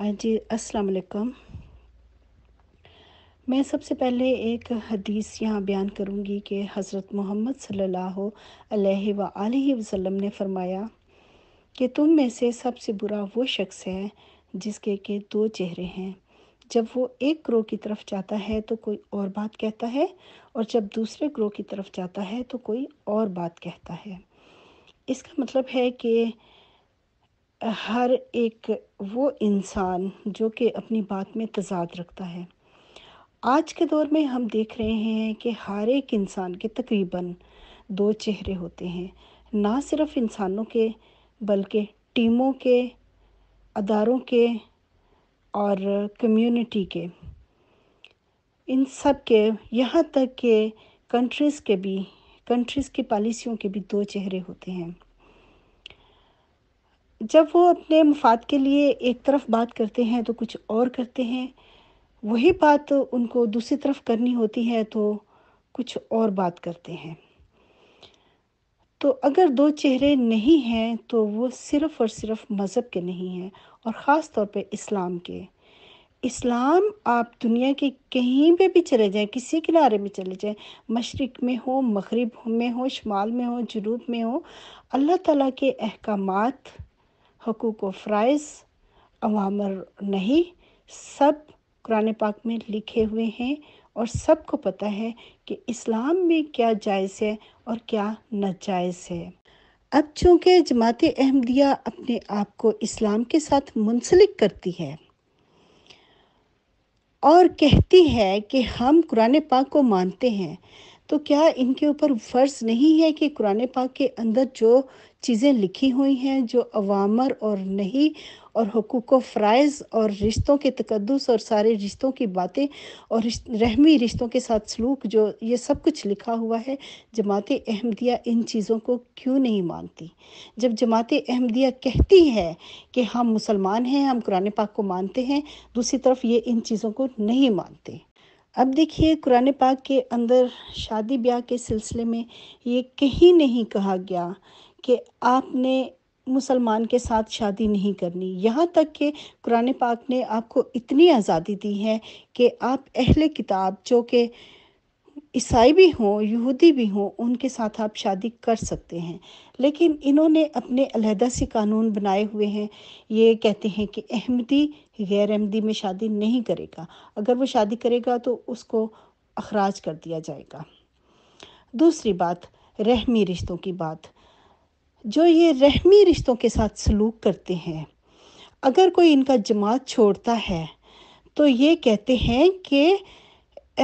हाँ जी अस्सलाम वालेकुम मैं सबसे पहले एक हदीस यहाँ बयान करूँगी कि हज़रत मोहम्मद सल्लल्लाहु अलैहि वसल्लम ने फरमाया कि तुम में से सबसे बुरा वो शख्स है जिसके के दो चेहरे हैं जब वो एक ग्रोह की तरफ जाता है तो कोई और बात कहता है और जब दूसरे ग्रोह की तरफ जाता है तो कोई और बात कहता है इसका मतलब है कि हर एक वो इंसान जो कि अपनी बात में तजाद रखता है आज के दौर में हम देख रहे हैं कि हर एक इंसान के तकरीबन दो चेहरे होते हैं ना सिर्फ इंसानों के बल्कि टीमों के अदारों के और कम्युनिटी के इन सब के यहाँ तक के कंट्रीज़ के भी कंट्रीज़ की पॉलिसियों के भी दो चेहरे होते हैं जब वो अपने मफाद के लिए एक तरफ बात करते हैं तो कुछ और करते हैं वही बात उनको दूसरी तरफ करनी होती है तो कुछ और बात करते हैं तो अगर दो चेहरे नहीं हैं तो वो सिर्फ़ और सिर्फ मज़हब के नहीं हैं और ख़ास तौर पे इस्लाम के इस्लाम आप दुनिया के कहीं पे भी चले जाएं किसी किनारे में चले जाएं मशरक़ में हो मगरब में हो शुमाल में हो जनूब में हो अल्लाह ताला के अहकामात हकूक व फ़राइज़ अवामर नहीं सब कुरान पाक में लिखे हुए हैं और सबको पता है कि इस्लाम में क्या जायज़ है और क्या नाजायज़ है अब चूँकि जमात अहमदिया अपने आप को इस्लाम के साथ मुंसलिक करती है और कहती है कि हम कुरान पाक को मानते हैं तो क्या इनके ऊपर फ़र्ज़ नहीं है कि कुरान पाक के अंदर जो चीज़ें लिखी हुई हैं जो अवामर और नहीं और हकूक़ फ़राइज़ और रिश्तों के तकदस और सारे रिश्तों की बातें और रहमी रिश्तों के साथ सलूक जो ये सब कुछ लिखा हुआ है जमात अहमदिया इन चीज़ों को क्यों नहीं मानती जब जमात अहमदिया कहती है कि हम मुसलमान हैं हम कुरान पाक को मानते हैं दूसरी तरफ ये इन चीज़ों को नहीं मानते अब देखिए कुरान पाक के अंदर शादी ब्याह के सिलसिले में ये कहीं नहीं कहा गया कि आपने मुसलमान के साथ शादी नहीं करनी यहाँ तक कि कुरान पाक ने आपको इतनी आज़ादी दी है कि आप अहले किताब जो कि ईसाई भी हों यहूदी भी हों उनके साथ आप शादी कर सकते हैं लेकिन इन्होंने अपने अलहदा से कानून बनाए हुए हैं ये कहते हैं कि अहमदी गैर अहमदी में शादी नहीं करेगा अगर वो शादी करेगा तो उसको अखराज कर दिया जाएगा दूसरी बात रहमी रिश्तों की बात जो ये रहमी रिश्तों के साथ सलूक करते हैं अगर कोई इनका जमात छोड़ता है तो ये कहते हैं कि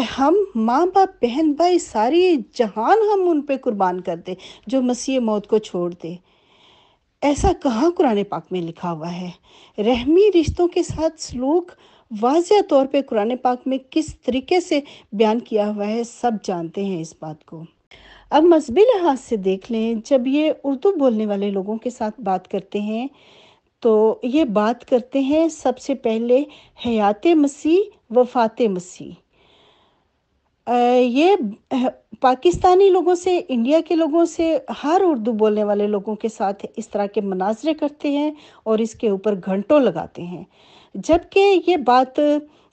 हम माँ बाप बहन भाई सारी जहान हम उन पे कुर्बान कर दें जो मसीह मौत को छोड़ दे ऐसा कहाँ कुरान पाक में लिखा हुआ है रहमी रिश्तों के साथ सलूक वाज तौर पे कुरान पाक में किस तरीके से बयान किया हुआ है सब जानते हैं इस बात को अब मजहबी लिहाज से देख लें जब ये उर्दू बोलने वाले लोगों के साथ बात करते हैं तो ये बात करते हैं सबसे पहले हयात मसीह वफात मसीह ये पाकिस्तानी लोगों से इंडिया के लोगों से हर उर्दू बोलने वाले लोगों के साथ इस तरह के मनाजरे करते हैं और इसके ऊपर घंटों लगाते हैं जबकि ये बात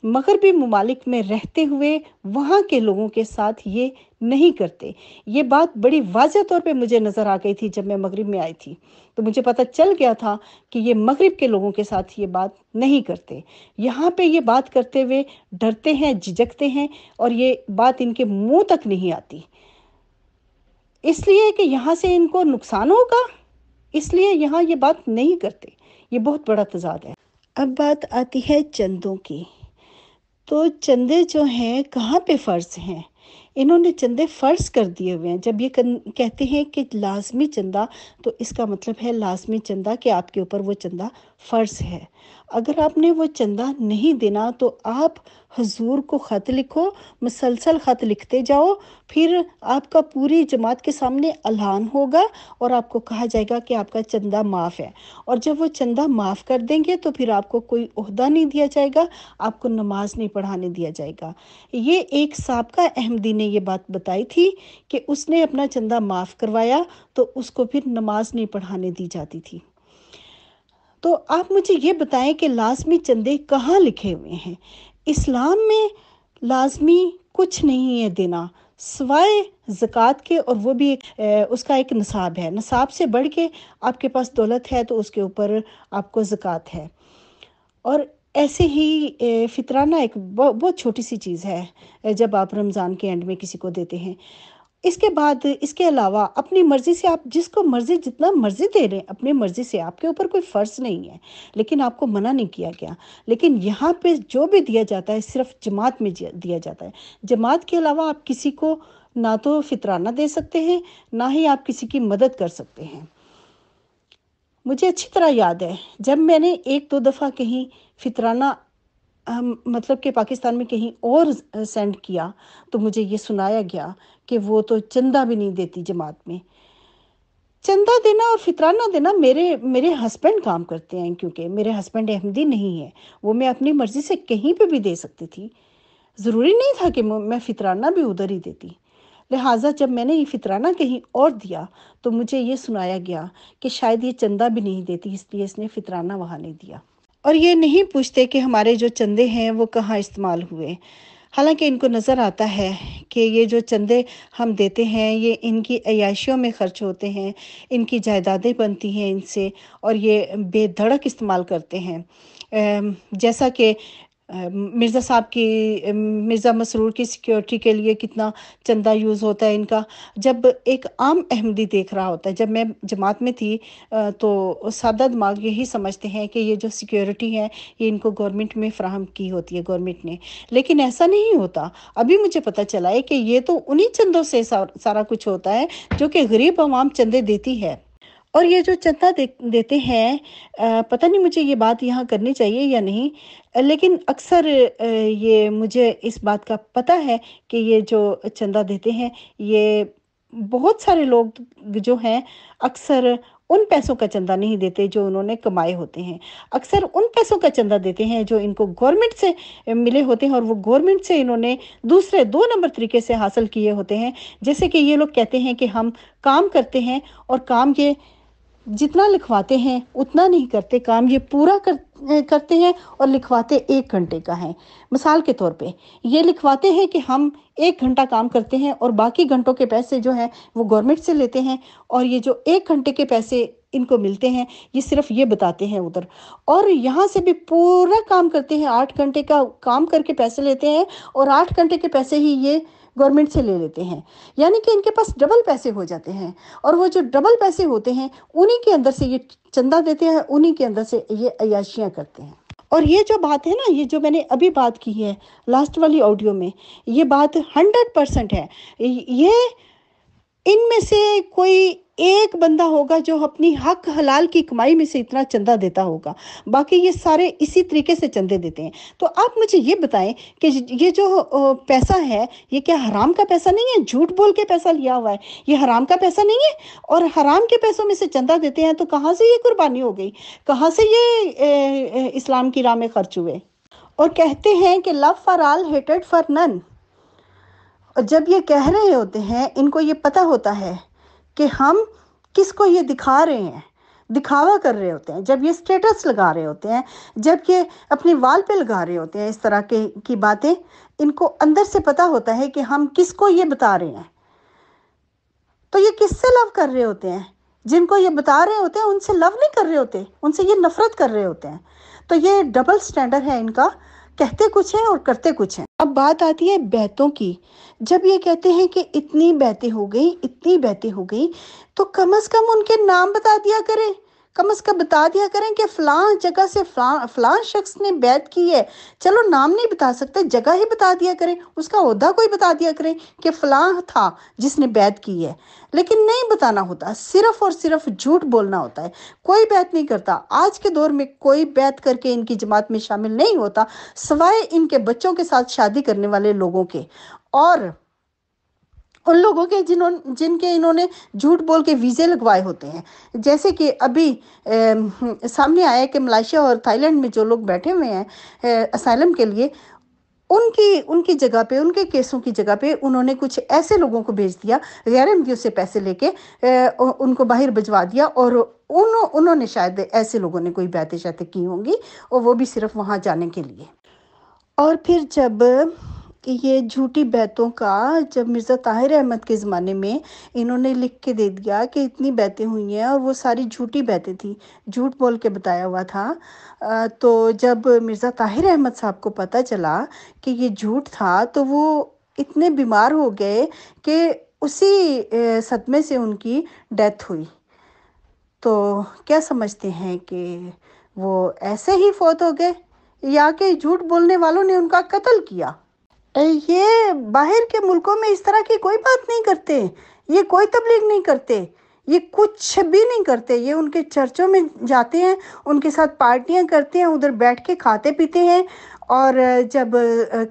मगरबी ममालिक में रहते हुए वहाँ के लोगों के साथ ये नहीं करते ये बात बड़ी वाजह तौर पे मुझे नज़र आ गई थी जब मैं मगरब में आई थी तो मुझे पता चल गया था कि ये मगरब के लोगों के साथ ये बात नहीं करते यहाँ पे ये बात करते हुए डरते हैं झिझकते हैं और ये बात इनके मुंह तक नहीं आती इसलिए कि यहाँ से इनको नुकसान होगा इसलिए यहाँ ये बात नहीं करते ये बहुत बड़ा तजाद है अब बात आती है चंदों की तो चंदे जो हैं कहाँ पे फ़र्ज हैं इन्होंने चंदे फ़र्ज कर दिए हुए हैं जब ये कहते हैं कि लाजमी चंदा तो इसका मतलब है लाजमी चंदा कि आपके ऊपर वो चंदा फ़र्ज है अगर आपने वो चंदा नहीं देना तो आप हजूर को ख़त लिखो मुसलसल ख़त लिखते जाओ फिर आपका पूरी जमात के सामने अलहान होगा और आपको कहा जाएगा कि आपका चंदा माफ़ है और जब वो चंदा माफ़ कर देंगे तो फिर आपको कोई अहदा नहीं दिया जाएगा आपको नमाज नहीं पढ़ाने दिया जाएगा ये एक सबका अहमदी ने ये बात बताई थी कि उसने अपना चंदा माफ़ करवाया तो उसको फिर नमाज नहीं पढ़ाने दी जाती थी तो आप मुझे ये बताएं कि लाजमी चंदे कहाँ लिखे हुए हैं इस्लाम में लाजमी कुछ नहीं है देना सवाए ज़क़़त के और वो भी एक उसका एक नसाब है नसाब से बढ़ के आपके पास दौलत है तो उसके ऊपर आपको ज़क़़त है और ऐसे ही फितराना एक बहुत छोटी सी चीज़ है जब आप रमज़ान के एंड में किसी को देते हैं इसके बाद इसके अलावा अपनी मर्ज़ी से आप जिसको मर्ज़ी जितना मर्ज़ी दे रहे हैं अपनी मर्ज़ी से आपके ऊपर कोई फ़र्ज़ नहीं है लेकिन आपको मना नहीं किया गया लेकिन यहाँ पे जो भी दिया जाता है सिर्फ जमात में दिया जाता है जमात के अलावा आप किसी को ना तो फितराना दे सकते हैं ना ही आप किसी की मदद कर सकते हैं मुझे अच्छी तरह याद है जब मैंने एक दो दफ़ा कहीं फितराना मतलब कि पाकिस्तान में कहीं और सेंड किया तो मुझे ये सुनाया गया कि वो तो चंदा भी नहीं देती जमात में चंदा देना और फितराना देना मेरे मेरे हस्बैंड काम करते हैं क्योंकि मेरे हस्बैंड अहमदी नहीं है वो मैं अपनी मर्ज़ी से कहीं पे भी दे सकती थी ज़रूरी नहीं था कि मैं फितराना भी उधर ही देती लिहाजा जब मैंने ये फितराना कहीं और दिया तो मुझे ये सुनाया गया कि शायद ये चंदा भी नहीं देती इसलिए इसने फितराना वहाँ नहीं दिया और ये नहीं पूछते कि हमारे जो चंदे हैं वो कहाँ इस्तेमाल हुए हालांकि इनको नज़र आता है कि ये जो चंदे हम देते हैं ये इनकी अयाशियों में खर्च होते हैं इनकी जायदादें बनती हैं इनसे और ये बेधड़क इस्तेमाल करते हैं जैसा कि मिर्ज़ा साहब की मिर्ज़ा मसरूर की सिक्योरिटी के लिए कितना चंदा यूज़ होता है इनका जब एक आम अहमदी देख रहा होता है जब मैं जमात में थी तो सादा दिमाग यही समझते हैं कि ये जो सिक्योरिटी है ये इनको गवर्नमेंट में फ्राहम की होती है गवर्नमेंट ने लेकिन ऐसा नहीं होता अभी मुझे पता चला है कि ये तो उन्हीं चंदों से सारा कुछ होता है जो कि गरीब आवाम चंदे देती है और ये जो चंदा दे, देते हैं पता नहीं मुझे ये बात यहाँ करनी चाहिए या नहीं लेकिन अक्सर ये मुझे इस बात का पता है कि ये जो चंदा देते हैं ये बहुत सारे लोग जो हैं अक्सर उन पैसों का चंदा नहीं देते जो उन्होंने कमाए होते हैं अक्सर उन पैसों का चंदा देते हैं जो इनको गवर्नमेंट से मिले होते हैं और वो गवर्नमेंट से इन्होंने दूसरे दो नंबर तरीके से हासिल किए होते हैं जैसे कि ये लोग कहते हैं कि हम काम करते हैं और काम ये जितना लिखवाते हैं उतना नहीं करते काम ये पूरा कर करते हैं और लिखवाते एक घंटे का है मिसाल के तौर पे ये लिखवाते हैं कि हम एक घंटा काम करते हैं और बाकी घंटों के पैसे जो हैं वो गवर्नमेंट से लेते हैं और ये जो एक घंटे के पैसे इनको मिलते हैं ये सिर्फ ये बताते हैं उधर और यहाँ से भी पूरा काम करते हैं आठ घंटे का काम करके पैसे लेते हैं और आठ घंटे के पैसे ही ये गवर्नमेंट से ले लेते हैं यानी कि इनके पास डबल पैसे हो जाते हैं और वो जो डबल पैसे होते हैं उन्हीं के अंदर से ये चंदा देते हैं उन्हीं के अंदर से ये अयाशियाँ करते हैं और ये जो बात है ना ये जो मैंने अभी बात की है लास्ट वाली ऑडियो में ये बात हंड्रेड परसेंट है ये इनमें से कोई एक बंदा होगा जो अपनी हक हलाल की कमाई में से इतना चंदा देता होगा बाकी ये सारे इसी तरीके से चंदे देते हैं तो आप मुझे ये बताएं कि ये जो पैसा है ये क्या हराम का पैसा नहीं है झूठ बोल के पैसा लिया हुआ है ये हराम का पैसा नहीं है और हराम के पैसों में से चंदा देते हैं तो कहाँ से ये कुर्बानी हो गई कहाँ से ये इस्लाम की राह में खर्च हुए और कहते हैं कि love for all hated for none और जब ये कह रहे होते हैं इनको ये पता होता है कि हम किसको ये दिखा रहे हैं दिखावा कर रहे होते हैं जब ये स्टेटस लगा रहे होते हैं जब ये अपने वाल पे लगा रहे होते हैं इस तरह के की बातें इनको अंदर से पता होता है कि हम किसको ये बता रहे हैं तो ये किससे लव कर रहे होते हैं जिनको ये बता रहे होते हैं उनसे लव नहीं कर रहे होते उनसे ये नफरत कर रहे होते हैं तो ये डबल स्टैंडर्ड है इनका कहते कुछ हैं और करते कुछ हैं अब बात आती है बैतों की जब ये कहते हैं कि इतनी बैतें हो गई इतनी बैतें हो गई तो कम से कम उनके नाम बता दिया करें कम अज कम बता दिया करें कि फलां जगह से फलां शख्स ने बैत की है चलो नाम नहीं बता सकते जगह ही बता दिया करें उसका अहदा कोई बता दिया करें कि फलां था जिसने बैत की है लेकिन नहीं बताना होता सिर्फ और सिर्फ झूठ बोलना होता है कोई बैत नहीं करता आज के दौर में कोई बैत करके इनकी जमात में शामिल नहीं होता सवाए इनके बच्चों के साथ शादी करने वाले लोगों के और उन लोगों के जिन्होंने जिनके इन्होंने झूठ बोल के वीज़े लगवाए होते हैं जैसे कि अभी ए, सामने आया कि मलाइशिया और थाईलैंड में जो लोग बैठे हुए हैं असाइलम के लिए उनकी उनकी जगह पे उनके केसों की जगह पे उन्होंने कुछ ऐसे लोगों को भेज दिया गैर एमदियों से पैसे लेके उनको बाहर भिजवा दिया और उन उन्होंने शायद ऐसे लोगों ने कोई बैतें शैतें की होंगी और वो भी सिर्फ वहाँ जाने के लिए और फिर जब कि ये झूठी बैतों का जब मिर्ज़ा ताहिर अहमद के ज़माने में इन्होंने लिख के दे दिया कि इतनी बैतें हुई हैं और वो सारी झूठी बैतें थी झूठ बोल के बताया हुआ था तो जब मिर्ज़ा ताहिर अहमद साहब को पता चला कि ये झूठ था तो वो इतने बीमार हो गए कि उसी सदमे से उनकी डेथ हुई तो क्या समझते हैं कि वो ऐसे ही फौत हो गए या कि झूठ बोलने वालों ने उनका कत्ल किया ये बाहर के मुल्कों में इस तरह की कोई बात नहीं करते ये कोई तबलीग नहीं करते ये कुछ भी नहीं करते ये उनके चर्चों में जाते हैं उनके साथ पार्टियां करते हैं उधर बैठ के खाते पीते हैं और जब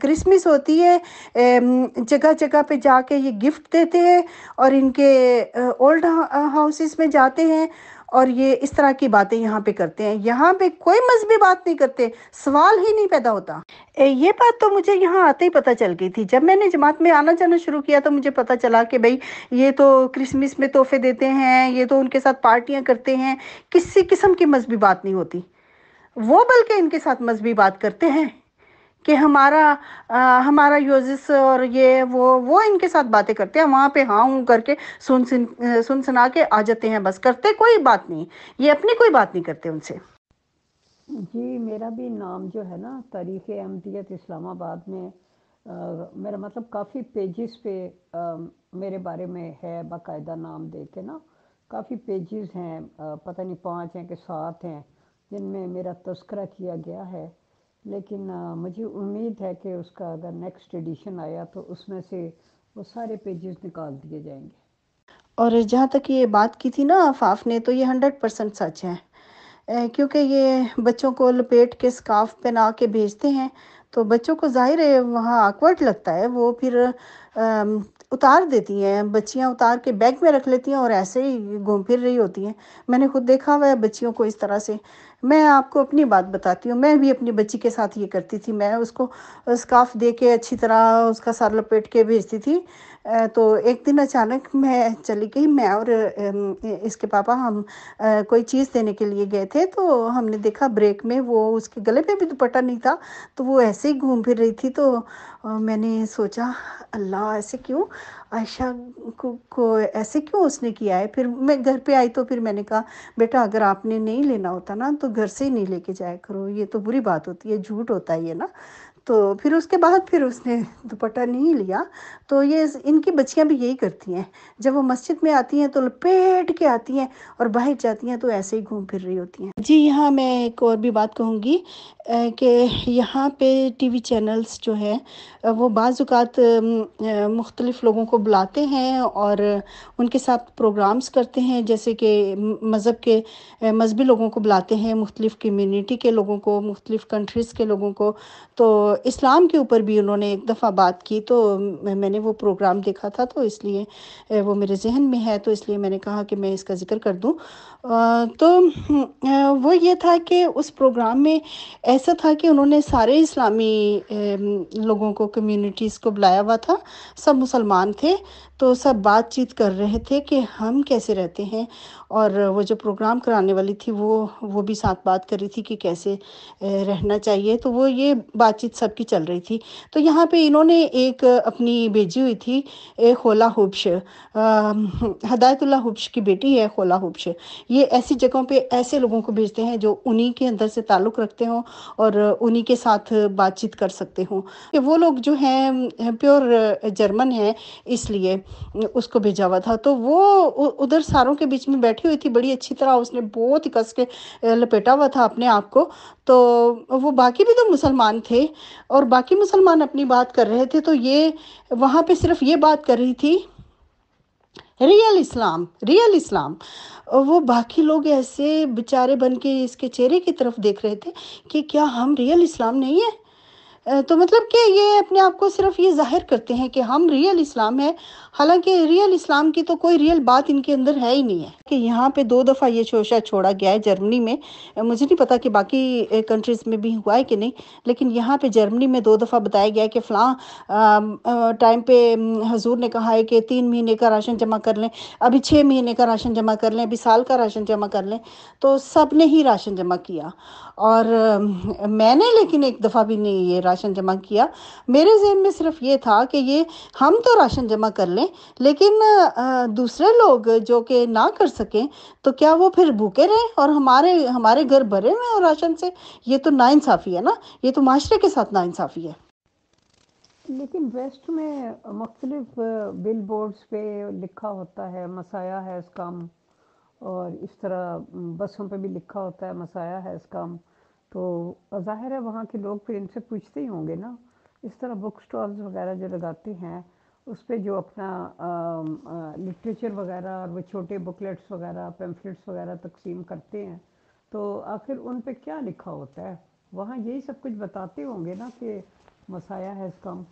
क्रिसमस होती है जगह जगह पे जाके ये गिफ्ट देते हैं और इनके ओल्ड हाउसेस में जाते हैं और ये इस तरह की बातें यहाँ पे करते हैं यहाँ पे कोई मजहबी बात नहीं करते सवाल ही नहीं पैदा होता ए, ये बात तो मुझे यहाँ आते ही पता चल गई थी जब मैंने जमात में आना जाना शुरू किया तो मुझे पता चला कि भाई ये तो क्रिसमस में तोहफे देते हैं ये तो उनके साथ पार्टियाँ करते हैं किसी किस्म की मजहबी बात नहीं होती वो बल्कि इनके साथ मजहबी बात करते हैं कि हमारा आ, हमारा यूजिस और ये वो वो इनके साथ बातें करते हैं वहाँ पे हाँ हूँ करके सुन सुन सुन सुना के आ जाते हैं बस करते कोई बात नहीं ये अपनी कोई बात नहीं करते उनसे जी मेरा भी नाम जो है ना तारीख अहमदियत इस्लामाबाद में आ, मेरा मतलब काफ़ी पेजेस पे आ, मेरे बारे में है बाकायदा नाम दे के ना काफ़ी पेजेस हैं पता नहीं पाँच हैं कि सात हैं जिनमें मेरा तस्करा किया गया है लेकिन मुझे उम्मीद है कि उसका अगर नेक्स्ट एडिशन आया तो उसमें से वो सारे पेजेस निकाल दिए जाएंगे और जहाँ तक ये बात की थी ना आफाफ ने तो ये हंड्रेड परसेंट सच है क्योंकि ये बच्चों को लपेट के स्काफ पहना के भेजते हैं तो बच्चों को जाहिर है वहाँ आकवर्ड लगता है वो फिर आ, उतार देती हैं बच्चियाँ उतार के बैग में रख लेती हैं और ऐसे ही घूम फिर रही होती हैं मैंने खुद देखा हुआ है बच्चियों को इस तरह से मैं आपको अपनी बात बताती हूँ मैं भी अपनी बच्ची के साथ ये करती थी मैं उसको स्काफ दे के अच्छी तरह उसका सर लपेट के भेजती थी तो एक दिन अचानक मैं चली गई मैं और इसके पापा हम कोई चीज़ देने के लिए गए थे तो हमने देखा ब्रेक में वो उसके गले पे भी दुपट्टा नहीं था तो वो ऐसे ही घूम फिर रही थी तो मैंने सोचा अल्लाह ऐसे क्यों आयशा को, को ऐसे क्यों उसने किया है फिर मैं घर पे आई तो फिर मैंने कहा बेटा अगर आपने नहीं लेना होता ना तो घर से ही नहीं लेके जाया करो ये तो बुरी बात होती है झूठ होता है ये ना तो फिर उसके बाद फिर उसने दुपट्टा नहीं लिया तो ये इनकी बच्चियाँ भी यही करती हैं जब वो मस्जिद में आती हैं तो लपेट के आती हैं और बाहर जाती हैं तो ऐसे ही घूम फिर रही होती हैं जी यहाँ मैं एक और भी बात कहूँगी कि यहाँ पे टीवी चैनल्स जो है वो बाज़ात मुख्तलिफ़ लोगों को बुलाते हैं और उनके साथ प्रोग्राम्स करते हैं जैसे कि मज़हब के मजहबी लोगों को बुलाते हैं मुख्तलिफ़ कम्यूनिटी के लोगों को मुख्तलिफ़ कंट्रीज़ के लोगों को तो इस्लाम के ऊपर भी उन्होंने एक दफ़ा बात की तो मैंने वो प्रोग्राम देखा था तो इसलिए वो मेरे जहन में है तो इसलिए मैंने कहा कि मैं इसका ज़िक्र कर दूँ तो वो ये था कि उस प्रोग्राम में ऐसा था कि उन्होंने सारे इस्लामी लोगों को कम्युनिटीज़ को बुलाया हुआ था सब मुसलमान थे तो सब बातचीत कर रहे थे कि हम कैसे रहते हैं और वो जो प्रोग्राम कराने वाली थी वो वो भी साथ बात कर रही थी कि कैसे रहना चाहिए तो वो ये बातचीत सबकी चल रही थी तो यहाँ पे इन्होंने एक अपनी भेजी हुई थी खोला हुब्श हदायतुल्ला हुब्श की बेटी है खोला हुब्श ये ऐसी जगहों पे ऐसे लोगों को भेजते हैं जो उन्हीं के अंदर से ताल्लुक़ रखते हों और उन्हीं के साथ बातचीत कर सकते हों वो लोग जो हैं प्योर जर्मन हैं इसलिए उसको भेजा हुआ था तो वो उधर सारों के बीच में बैठी हुई थी बड़ी अच्छी तरह उसने बहुत ही कस के लपेटा हुआ था अपने आप को तो वो बाकी भी तो मुसलमान थे और बाकी मुसलमान अपनी बात कर रहे थे तो ये वहाँ पे सिर्फ ये बात कर रही थी रियल इस्लाम रियल इस्लाम वो बाकी लोग ऐसे बेचारे बन के इसके चेहरे की तरफ देख रहे थे कि क्या हम रियल इस्लाम नहीं है तो मतलब कि ये अपने आप को सिर्फ ये जाहिर करते हैं कि हम रियल इस्लाम है हालांकि रियल इस्लाम की तो कोई रियल बात इनके अंदर है ही नहीं है कि यहाँ पे दो दफ़ा ये शोशा छोड़ा गया है जर्मनी में मुझे नहीं पता कि बाकी कंट्रीज़ में भी हुआ है कि नहीं लेकिन यहाँ पे जर्मनी में दो दफ़ा बताया गया है कि फ़लाँ टाइम पे हजूर ने कहा है कि तीन महीने का राशन जमा कर लें अभी छः महीने का राशन जमा कर लें अभी साल का राशन जमा कर लें तो सब ने ही राशन जमा किया और मैंने लेकिन एक दफ़ा भी नहीं ये राशन जमा किया मेरे जहन में सिर्फ ये था कि ये हम तो राशन जमा कर लें लेकिन दूसरे लोग जो कि ना कर सकें तो क्या वो फिर भूखे रहें और हमारे हमारे घर भरे हुए और राशन से ये तो नाइंसाफ़ी है ना ये तो माशरे के साथ नाइंसाफ़ी है लेकिन वेस्ट में मुख्तलिफ बिल बोर्ड्स पे लिखा होता है मसाया है इस काम और इस तरह बसों पे भी लिखा होता है मसाया है इस काम तो ज़ाहिर है वहाँ के लोग फिर इनसे पूछते ही होंगे ना इस तरह बुक स्टॉल्स वगैरह जो लगाते हैं उस पर जो अपना लिटरेचर वगैरह और वो छोटे बुकलेट्स वगैरह पेम्फलेट्स वगैरह तकसीम करते हैं तो आखिर उन पर क्या लिखा होता है वहाँ यही सब कुछ बताते होंगे ना कि मसाया हैज़ कम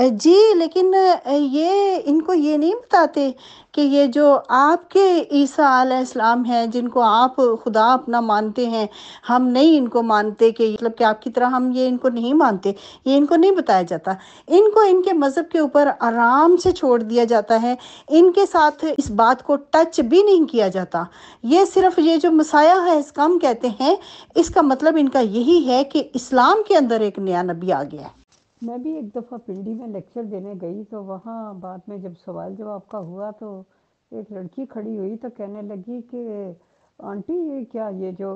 जी लेकिन ये इनको ये नहीं बताते कि ये जो आपके ईसा आलाम हैं जिनको आप खुदा अपना मानते हैं हम नहीं इनको मानते कि मतलब कि आपकी तरह हम ये इनको नहीं मानते ये इनको नहीं बताया जाता इनको इनके मज़हब के ऊपर आराम से छोड़ दिया जाता है इनके साथ इस बात को टच भी नहीं किया जाता ये सिर्फ ये जो मसाया है इस कम कहते हैं इसका मतलब इनका यही है कि इस्लाम के अंदर एक नया नबी आ गया है मैं भी एक दफ़ा पिंडी में लेक्चर देने गई तो वहाँ बाद में जब सवाल जवाब का हुआ तो एक लड़की खड़ी हुई तो कहने लगी कि आंटी ये क्या ये जो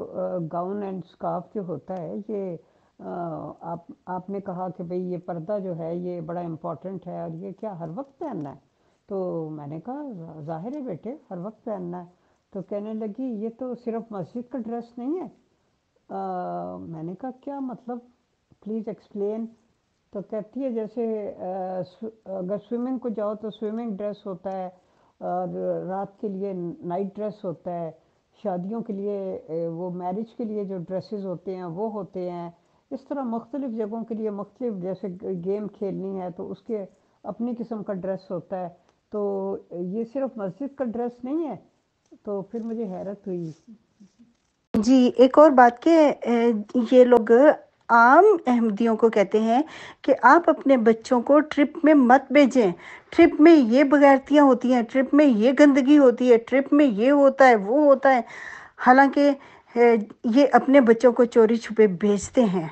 गाउन एंड स्काफ जो होता है ये आ, आप आपने कहा कि भाई ये पर्दा जो है ये बड़ा इम्पॉर्टेंट है और ये क्या हर वक्त पहनना है तो मैंने कहा जाहिर है बेटे हर वक्त पहनना है तो कहने लगी ये तो सिर्फ मस्जिद का ड्रेस नहीं है आ, मैंने कहा क्या मतलब प्लीज़ एक्सप्लेन तो कहती है जैसे अगर स्विमिंग को जाओ तो स्विमिंग ड्रेस होता है और रात के लिए नाइट ड्रेस होता है शादियों के लिए वो मैरिज के लिए जो ड्रेसेस होते हैं वो होते हैं इस तरह मुख्तलिफ़ जगहों के लिए मुख्तलिफ जैसे गेम खेलनी है तो उसके अपनी किस्म का ड्रेस होता है तो ये सिर्फ मस्जिद का ड्रेस नहीं है तो फिर मुझे हैरत हुई जी एक और बात के ये लोग आम अहमदियों को कहते हैं कि आप अपने बच्चों को ट्रिप में मत भेजें ट्रिप में ये बगैरतियाँ होती हैं ट्रिप में ये गंदगी होती है ट्रिप में ये होता है वो होता है हालांकि ये अपने बच्चों को चोरी छुपे भेजते हैं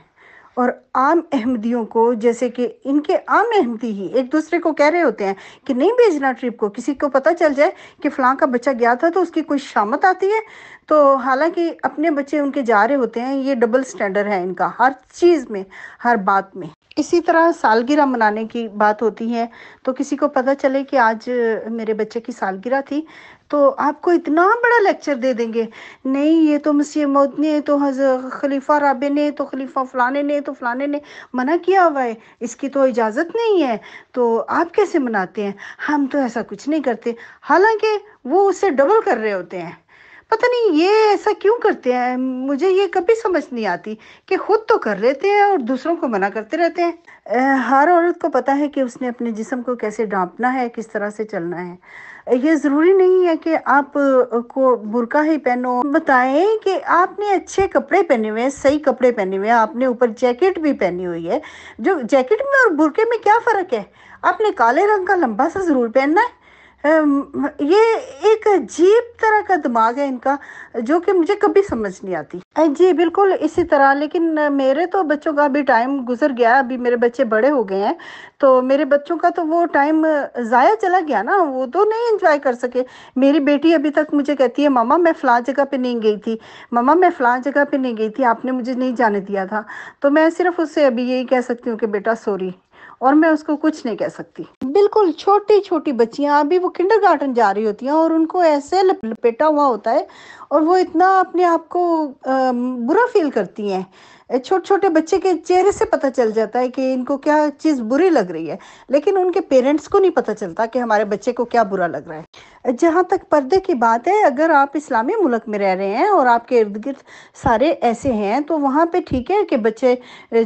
और आम अहमदियों को जैसे कि इनके आम अहमदी ही एक दूसरे को कह रहे होते हैं कि नहीं भेजना ट्रिप को किसी को पता चल जाए कि फलां का बच्चा गया था तो उसकी कोई शामत आती है तो हालांकि अपने बच्चे उनके जा रहे होते हैं ये डबल स्टैंडर्ड है इनका हर चीज़ में हर बात में इसी तरह सालगिरह मनाने की बात होती है तो किसी को पता चले कि आज मेरे बच्चे की सालगिरह थी तो आपको इतना बड़ा लेक्चर दे देंगे नहीं ये तो मसीह मौत ने तो हज खलीफा राबे ने तो खलीफा फलाने ने तो फलाने ने मना किया हुआ है इसकी तो इजाज़त नहीं है तो आप कैसे मनाते हैं हम तो ऐसा कुछ नहीं करते हालांकि वो उससे डबल कर रहे होते हैं पता नहीं ये ऐसा क्यों करते हैं मुझे ये कभी समझ नहीं आती कि खुद तो कर लेते हैं और दूसरों को मना करते रहते हैं हर औरत को पता है कि उसने अपने जिसम को कैसे डांपना है किस तरह से चलना है ये ज़रूरी नहीं है कि आप को बुरका ही पहनो बताएं कि आपने अच्छे कपड़े पहने हुए हैं सही कपड़े पहने हुए हैं आपने ऊपर जैकेट भी पहनी हुई है जो जैकेट में और बुरके में क्या फ़र्क है आपने काले रंग का लंबा सा ज़रूर पहनना है ये एक अजीब तरह का दिमाग है इनका जो कि मुझे कभी समझ नहीं आती जी बिल्कुल इसी तरह लेकिन मेरे तो बच्चों का अभी टाइम गुजर गया अभी मेरे बच्चे बड़े हो गए हैं तो मेरे बच्चों का तो वो टाइम ज़ाया चला गया ना वो तो नहीं इंजॉय कर सके मेरी बेटी अभी तक मुझे कहती है मामा मैं फ़लाँ जगह पर नहीं गई थी मामा मैं फ़लाँ जगह पर नहीं गई थी आपने मुझे नहीं जाने दिया था तो मैं सिर्फ उससे अभी यही कह सकती हूँ कि बेटा सॉरी और मैं उसको कुछ नहीं कह सकती बिल्कुल छोटी छोटी बच्चियां अभी वो गार्डन जा रही होती हैं और उनको ऐसे लपेटा हुआ होता है और वो इतना अपने आप को बुरा फील करती हैं छोटे छोटे बच्चे के चेहरे से पता चल जाता है कि इनको क्या चीज़ बुरी लग रही है लेकिन उनके पेरेंट्स को नहीं पता चलता कि हमारे बच्चे को क्या बुरा लग रहा है जहाँ तक पर्दे की बात है अगर आप इस्लामी मुल्क में रह रहे हैं और आपके इर्द गिर्द सारे ऐसे हैं तो वहाँ पे ठीक है कि बच्चे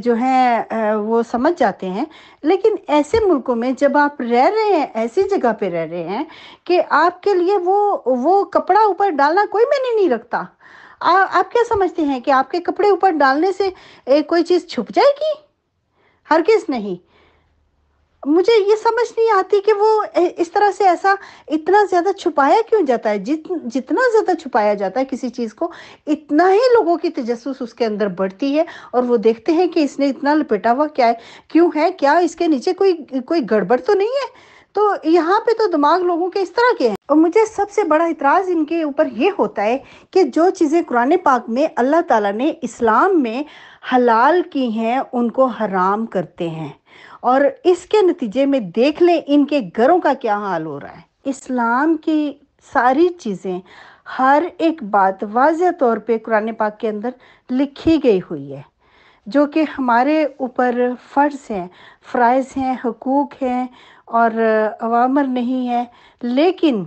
जो हैं वो समझ जाते हैं लेकिन ऐसे मुल्कों में जब आप रह रहे हैं ऐसी जगह पे रह रहे हैं कि आपके लिए वो वो कपड़ा ऊपर डालना कोई मैंने नहीं रखता आ, आप क्या समझते हैं कि आपके कपड़े ऊपर डालने से ए, कोई चीज़ छुप जाएगी हर किस नहीं मुझे ये समझ नहीं आती कि वो इस तरह से ऐसा इतना ज़्यादा छुपाया क्यों जाता है जित जितना ज़्यादा छुपाया जाता है किसी चीज़ को इतना ही लोगों की तजस्स उसके अंदर बढ़ती है और वो देखते हैं कि इसने इतना लपेटा हुआ क्या है क्यों है क्या इसके नीचे कोई कोई गड़बड़ तो नहीं है तो यहाँ पे तो दिमाग लोगों के इस तरह के हैं और मुझे सबसे बड़ा इतराज इनके ऊपर ये होता है कि जो चीज़ें कुरान पाक में अल्लाह ताला ने इस्लाम में हलाल की हैं उनको हराम करते हैं और इसके नतीजे में देख लें इनके घरों का क्या हाल हो रहा है इस्लाम की सारी चीज़ें हर एक बात वाज तौर पे कुरान पाक के अंदर लिखी गई हुई है जो कि हमारे ऊपर फ़र्ज़ हैं फ़राइज़ हैं हकूक़ हैं और अवामर नहीं है लेकिन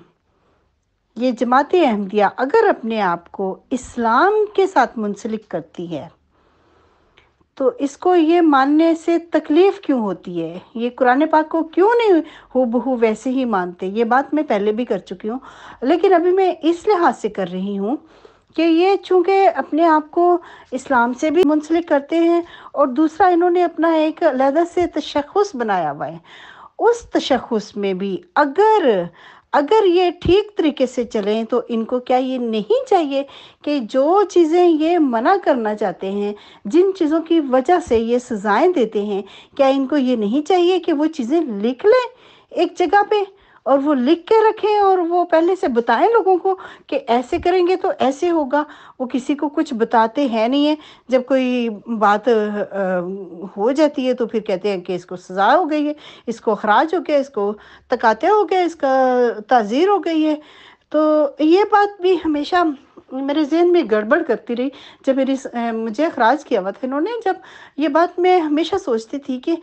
ये जमात अहमदिया अगर अपने आप को इस्लाम के साथ मुंसलिक करती है तो इसको ये मानने से तकलीफ़ क्यों होती है ये कुरान पाक को क्यों नहीं हो बहू वैसे ही मानते ये बात मैं पहले भी कर चुकी हूँ लेकिन अभी मैं इस लिहाज से कर रही हूँ कि ये चूँकि अपने आप को इस्लाम से भी मुंसलिक करते हैं और दूसरा इन्होंने अपना एक अलहदा से तशखस बनाया हुआ है उस तशखस में भी अगर अगर ये ठीक तरीके से चलें तो इनको क्या ये नहीं चाहिए कि जो चीज़ें ये मना करना चाहते हैं जिन चीज़ों की वजह से ये सज़ाएं देते हैं क्या इनको ये नहीं चाहिए कि वो चीज़ें लिख लें एक जगह पे और वो लिख के रखें और वो पहले से बताएं लोगों को कि ऐसे करेंगे तो ऐसे होगा वो किसी को कुछ बताते हैं नहीं है जब कोई बात हो जाती है तो फिर कहते हैं कि इसको सज़ा हो गई है इसको अखराज हो गया इसको तकाते हो गया इसका ताज़ीर हो गई है तो ये बात भी हमेशा मेरे जहन में गड़बड़ करती रही जब मेरी मुझे अखराज किया हुआ था इन्होंने जब ये बात मैं हमेशा सोचती थी कि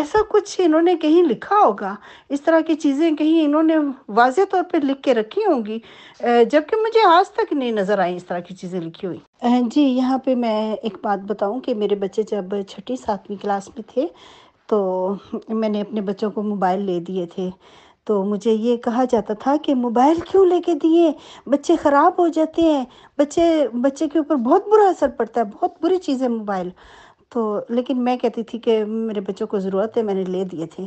ऐसा कुछ इन्होंने कहीं लिखा होगा इस तरह की चीज़ें कहीं इन्होंने वाज तौर पर लिख के रखी होंगी जबकि मुझे आज तक नहीं नज़र आई इस तरह की चीज़ें लिखी हुई जी यहाँ पे मैं एक बात बताऊँ कि मेरे बच्चे जब छठी सातवीं क्लास में थे तो मैंने अपने बच्चों को मोबाइल ले दिए थे तो मुझे ये कहा जाता था कि मोबाइल क्यों लेके दिए बच्चे ख़राब हो जाते हैं बच्चे बच्चे के ऊपर बहुत बुरा असर पड़ता है बहुत बुरी चीज़ है मोबाइल तो लेकिन मैं कहती थी कि मेरे बच्चों को ज़रूरत है मैंने ले दिए थे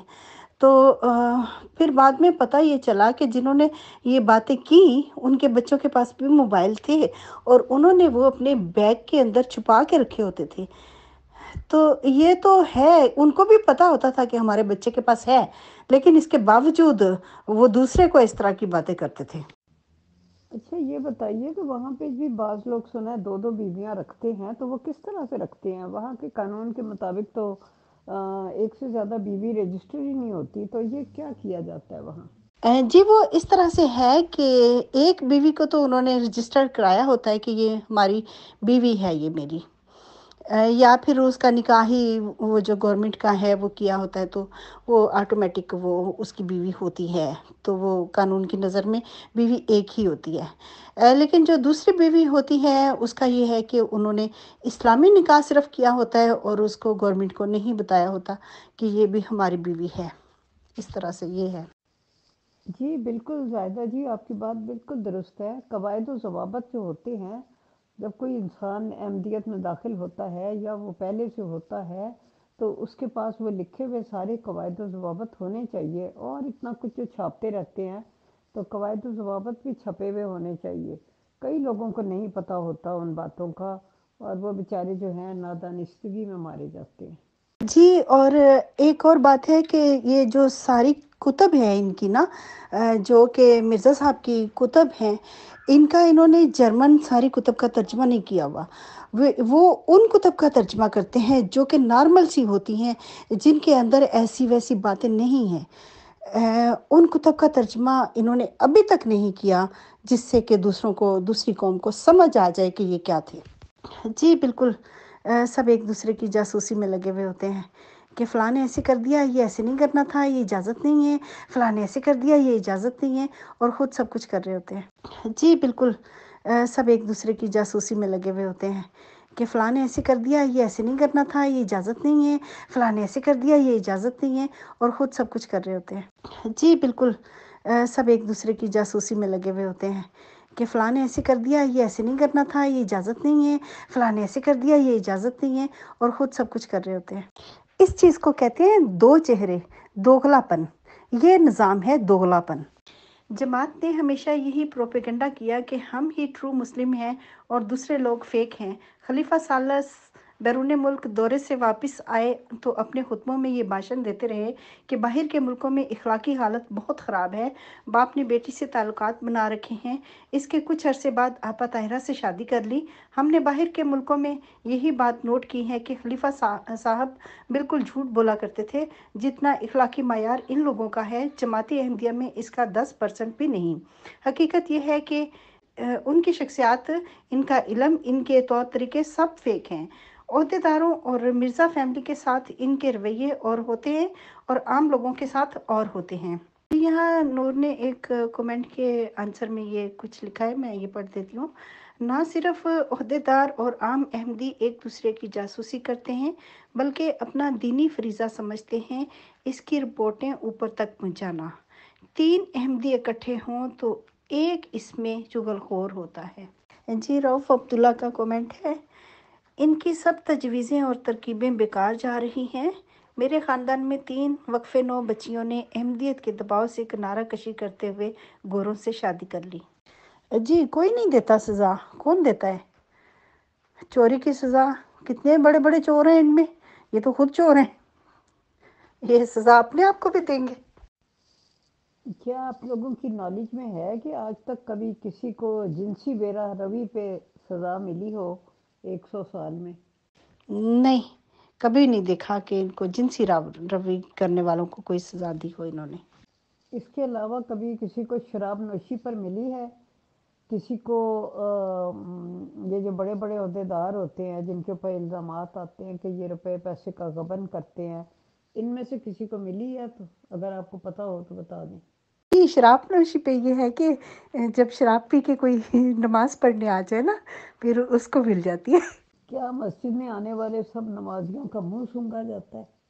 तो आ, फिर बाद में पता ये चला कि जिन्होंने ये बातें की उनके बच्चों के पास भी मोबाइल थे और उन्होंने वो अपने बैग के अंदर छुपा के रखे होते थे तो ये तो है उनको भी पता होता था कि हमारे बच्चे के पास है लेकिन इसके बावजूद वो दूसरे को इस तरह की बातें करते थे अच्छा ये बताइए कि वहाँ पे भी बाज लोग सुना है दो दो बीवियाँ रखते हैं तो वो किस तरह से रखते हैं वहाँ के कानून के मुताबिक तो एक से ज़्यादा बीवी रजिस्टर ही नहीं होती तो ये क्या किया जाता है वहाँ जी वो इस तरह से है कि एक बीवी को तो उन्होंने रजिस्टर कराया होता है कि ये हमारी बीवी है ये मेरी या फिर उसका निकाह ही वो जो गवर्नमेंट का है वो किया होता है तो वो ऑटोमेटिक वो उसकी बीवी होती है तो वो कानून की नज़र में बीवी एक ही होती है लेकिन जो दूसरी बीवी होती है उसका ये है कि उन्होंने इस्लामी निकाह सिर्फ किया होता है और उसको गवर्नमेंट को नहीं बताया होता कि ये भी हमारी बीवी है इस तरह से ये है जी बिल्कुल जायदा जी आपकी बात बिल्कुल दुरुस्त है कवायद व जवाबत जो होते हैं जब कोई इंसान अहमदियत में दाखिल होता है या वो पहले से होता है तो उसके पास वो लिखे हुए सारे कवायद जवाबत होने चाहिए और इतना कुछ जो छापते रहते हैं तो कवायद जवाबत भी छपे हुए होने चाहिए कई लोगों को नहीं पता होता उन बातों का और वो बेचारे जो हैं नादानिशगी में मारे जाते हैं जी और एक और बात है कि ये जो सारी कुतब है इनकी ना जो कि मिर्ज़ा साहब की कुतब हैं इनका इन्होंने जर्मन सारी कुतब का तर्जमा नहीं किया हुआ वे वो उन कुतब का तर्जमा करते हैं जो कि नॉर्मल सी होती हैं जिनके अंदर ऐसी वैसी बातें नहीं हैं उन कुतब का तर्जमा इन्होंने अभी तक नहीं किया जिससे कि दूसरों को दूसरी कौम को समझ आ जाए कि ये क्या थे जी बिल्कुल सब एक दूसरे की जासूसी में लगे हुए होते हैं कि फ़लाँ ने ऐसे कर दिया ये ऐसे नहीं करना था ये इजाज़त नहीं है फ़लाँ ने ऐसे कर दिया ये इजाज़त नहीं है और ख़ुद सब कुछ कर रहे होते हैं जी बिल्कुल सब एक दूसरे की जासूसी में लगे हुए होते हैं कि फ़लाँ ने ऐसे कर दिया ये ऐसे नहीं करना था ये इजाज़त नहीं है फ़लाँ ने ऐसे कर दिया ये इजाज़त नहीं है और ख़ुद सब कुछ कर रहे होते हैं जी बिल्कुल सब एक दूसरे की जासूसी में लगे हुए होते हैं कि फ़लाँ ने ऐसे कर दिया ये ऐसे नहीं करना था ये इजाज़त नहीं है फ़लाँ ने ऐसे कर दिया ये इजाज़त नहीं है और ख़ुद सब कुछ कर रहे होते हैं इस चीज़ को कहते हैं दो चेहरे दोगलापन ये निज़ाम है दोगलापन जमात ने हमेशा यही प्रोपेगेंडा किया कि हम ही ट्रू मुस्लिम हैं और दूसरे लोग फेक हैं खलीफा सालस बैरून मुल्क दौरे से वापस आए तो अपने खुतबों में ये भाषण देते रहे कि बाहर के मुल्कों में इखलाकी हालत बहुत ख़राब है बाप ने बेटी से ताल्लुक बना रखे हैं इसके कुछ अरसे बाद आपा ताहरा से शादी कर ली हमने बाहर के मुल्कों में यही बात नोट की है कि खलीफा साहब बिल्कुल झूठ बोला करते थे जितना इखलाकी मैार इन लोगों का है जमाती अहमदिया में इसका दस परसेंट भी नहीं हकीकत यह है कि उनकी शख्सियात इनका इलम इनके तौर तरीके सब फेक हैं अहदेदारों और मिर्ज़ा फैमिली के साथ इनके रवैये और होते हैं और आम लोगों के साथ और होते हैं यहाँ नूर ने एक कमेंट के आंसर में ये कुछ लिखा है मैं ये पढ़ देती हूँ ना सिर्फ अहदेदार और आम अहमदी एक दूसरे की जासूसी करते हैं बल्कि अपना दीनी फरीजा समझते हैं इसकी रिपोर्टें ऊपर तक पहुँचाना तीन अहमदी इकट्ठे हों तो एक इसमें चुगलखोर होता है जी रऊफ़ अब्दुल्ला का कमेंट है इनकी सब तजवीज़ें और तरकीबें बेकार जा रही हैं मेरे ख़ानदान में तीन वक्फे नौ बच्चियों ने अहमदियत के दबाव से किनारा कशी करते हुए गोरों से शादी कर ली जी कोई नहीं देता सज़ा कौन देता है चोरी की सज़ा कितने बड़े बड़े चोर हैं इनमें ये तो खुद चोर हैं ये सज़ा अपने आप को भी देंगे क्या आप लोगों की नॉलेज में है कि आज तक कभी किसी को जिनसी बेरा रवि पे सज़ा मिली हो एक सौ साल में नहीं कभी नहीं देखा कि इनको जिनसी रवि करने वालों को कोई सजा दी हो इन्होंने इसके अलावा कभी किसी को शराब नोशी पर मिली है किसी को ये जो बड़े बड़े अहदेदार होते हैं जिनके ऊपर इल्ज़ाम आते हैं कि ये रुपए पैसे का गबन करते हैं इनमें से किसी को मिली है तो अगर आपको पता हो तो बता दें ऐसे शराब नोशी पे ये है कि जब शराब पी के कोई नमाज पढ़ने आ जाए ना फिर उसको मिल जाती है क्या मस्जिद में आने वाले सब नमाजियों का मुंह सूंघा जाता है